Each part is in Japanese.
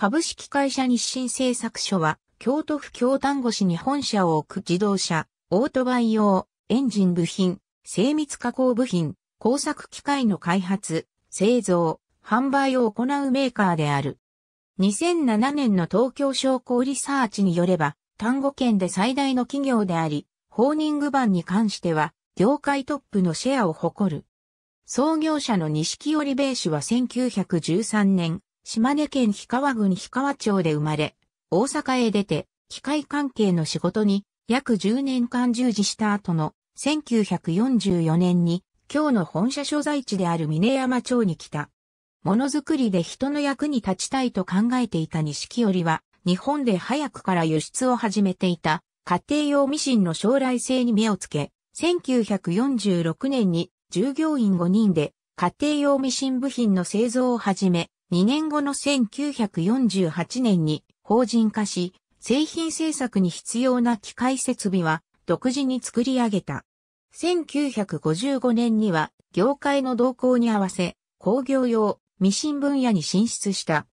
株式会社日清製作所は、京都府京丹後市に本社を置く自動車、オートバイ用、エンジン部品、精密加工部品、工作機械の開発、製造、販売を行うメーカーである。2007年の東京商工リサーチによれば、丹後県で最大の企業であり、ホーニング版に関しては、業界トップのシェアを誇る。創業者の西織米氏は1913年、島根県氷川郡氷川町で生まれ、大阪へ出て、機械関係の仕事に約10年間従事した後の1944年に今日の本社所在地である峰山町に来た。ものづくりで人の役に立ちたいと考えていた西木織は、日本で早くから輸出を始めていた家庭用ミシンの将来性に目をつけ、1946年に従業員5人で家庭用ミシン部品の製造を始め、2年後の1948年に法人化し、製品製作に必要な機械設備は独自に作り上げた。1955年には業界の動向に合わせ工業用ミシン分野に進出した。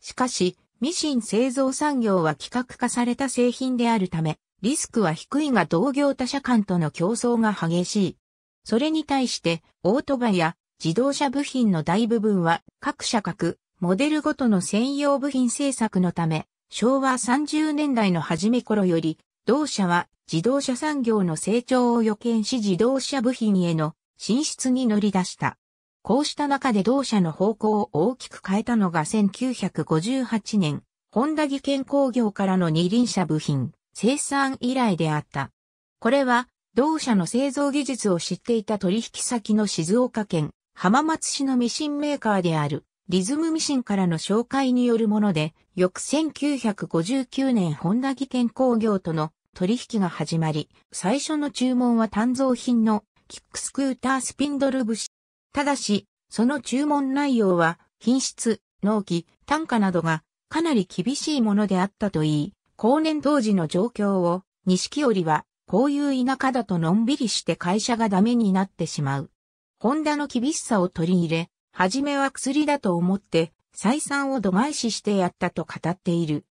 しかし、ミシン製造産業は規格化された製品であるため、リスクは低いが同業他社間との競争が激しい。それに対して、オートバや自動車部品の大部分は各社各、モデルごとの専用部品製作のため、昭和30年代の初め頃より、同社は自動車産業の成長を予見し自動車部品への進出に乗り出した。こうした中で同社の方向を大きく変えたのが1958年、ホンダ技研工業からの二輪車部品生産以来であった。これは同社の製造技術を知っていた取引先の静岡県浜松市のミシンメーカーであるリズムミシンからの紹介によるもので、翌1959年本田技研工業との取引が始まり、最初の注文は単造品のキックスクータースピンドル節。ただし、その注文内容は品質、納期、単価などがかなり厳しいものであったといい、後年当時の状況を、錦織はこういう田舎だとのんびりして会社がダメになってしまう。ホンダの厳しさを取り入れ、はじめは薬だと思って、採算を度外視してやったと語っている。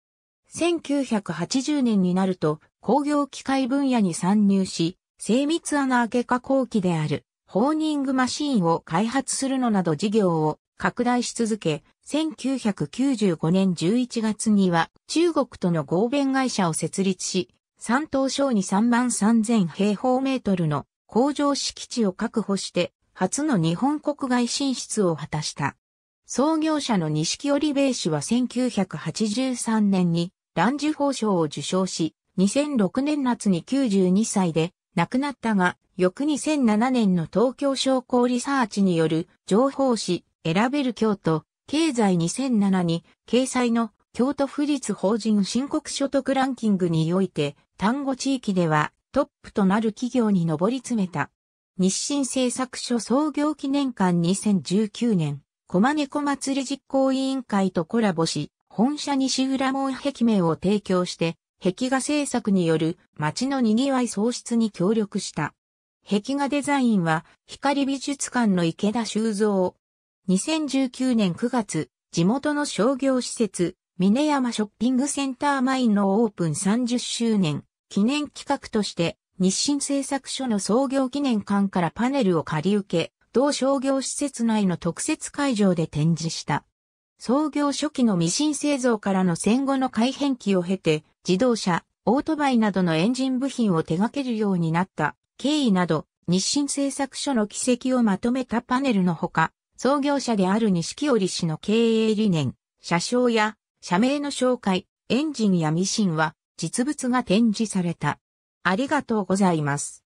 1980年になると工業機械分野に参入し、精密穴開け加工機であるホーニングマシーンを開発するのなど事業を拡大し続け、1995年11月には中国との合弁会社を設立し、山東省に3万3000平方メートルの工場敷地を確保して初の日本国外進出を果たした。創業者の錦織米氏は1983年に乱受法賞を受賞し、2006年夏に92歳で亡くなったが、翌2007年の東京商工リサーチによる情報誌選べる京都経済2007に掲載の京都府立法人申告所得ランキングにおいて、単語地域ではトップとなる企業に上り詰めた。日清製作所創業記念館2019年、駒猫祭り実行委員会とコラボし、本社西浦門壁面を提供して、壁画制作による街の賑わい創出に協力した。壁画デザインは光美術館の池田修造。2019年9月、地元の商業施設、峰山ショッピングセンターマインのオープン30周年記念企画として日清製作所の創業記念館からパネルを借り受け、同商業施設内の特設会場で展示した。創業初期のミシン製造からの戦後の改変期を経て、自動車、オートバイなどのエンジン部品を手掛けるようになった経緯など、日清製作所の軌跡をまとめたパネルのほか、創業者である錦織氏の経営理念、車掌や社名の紹介、エンジンやミシンは実物が展示された。ありがとうございます。